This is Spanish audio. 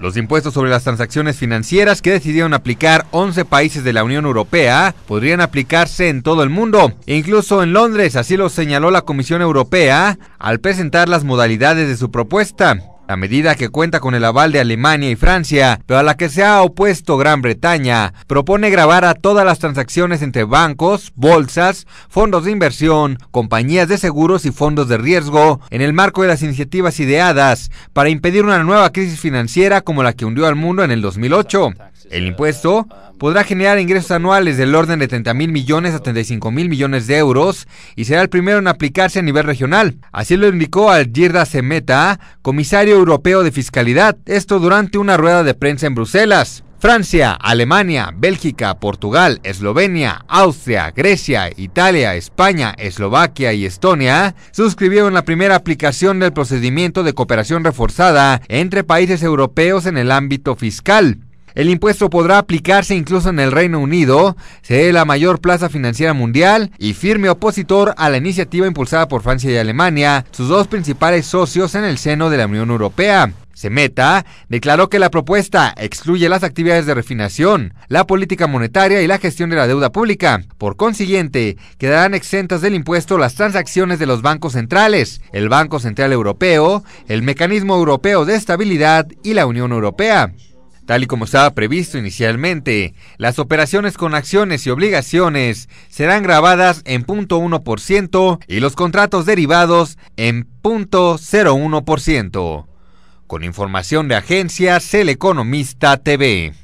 Los impuestos sobre las transacciones financieras que decidieron aplicar 11 países de la Unión Europea podrían aplicarse en todo el mundo, e incluso en Londres, así lo señaló la Comisión Europea al presentar las modalidades de su propuesta. La medida que cuenta con el aval de Alemania y Francia, pero a la que se ha opuesto Gran Bretaña, propone grabar a todas las transacciones entre bancos, bolsas, fondos de inversión, compañías de seguros y fondos de riesgo en el marco de las iniciativas ideadas para impedir una nueva crisis financiera como la que hundió al mundo en el 2008. El impuesto podrá generar ingresos anuales del orden de 30 mil millones a 35 mil millones de euros y será el primero en aplicarse a nivel regional. Así lo indicó Algirda Semeta, comisario europeo de fiscalidad, esto durante una rueda de prensa en Bruselas. Francia, Alemania, Bélgica, Portugal, Eslovenia, Austria, Grecia, Italia, España, Eslovaquia y Estonia suscribieron la primera aplicación del procedimiento de cooperación reforzada entre países europeos en el ámbito fiscal. El impuesto podrá aplicarse incluso en el Reino Unido, de la mayor plaza financiera mundial y firme opositor a la iniciativa impulsada por Francia y Alemania, sus dos principales socios en el seno de la Unión Europea. Semeta declaró que la propuesta excluye las actividades de refinación, la política monetaria y la gestión de la deuda pública. Por consiguiente, quedarán exentas del impuesto las transacciones de los bancos centrales, el Banco Central Europeo, el Mecanismo Europeo de Estabilidad y la Unión Europea. Tal y como estaba previsto inicialmente, las operaciones con acciones y obligaciones serán grabadas en 0.1% y los contratos derivados en 0.01%. Con información de agencia El Economista TV.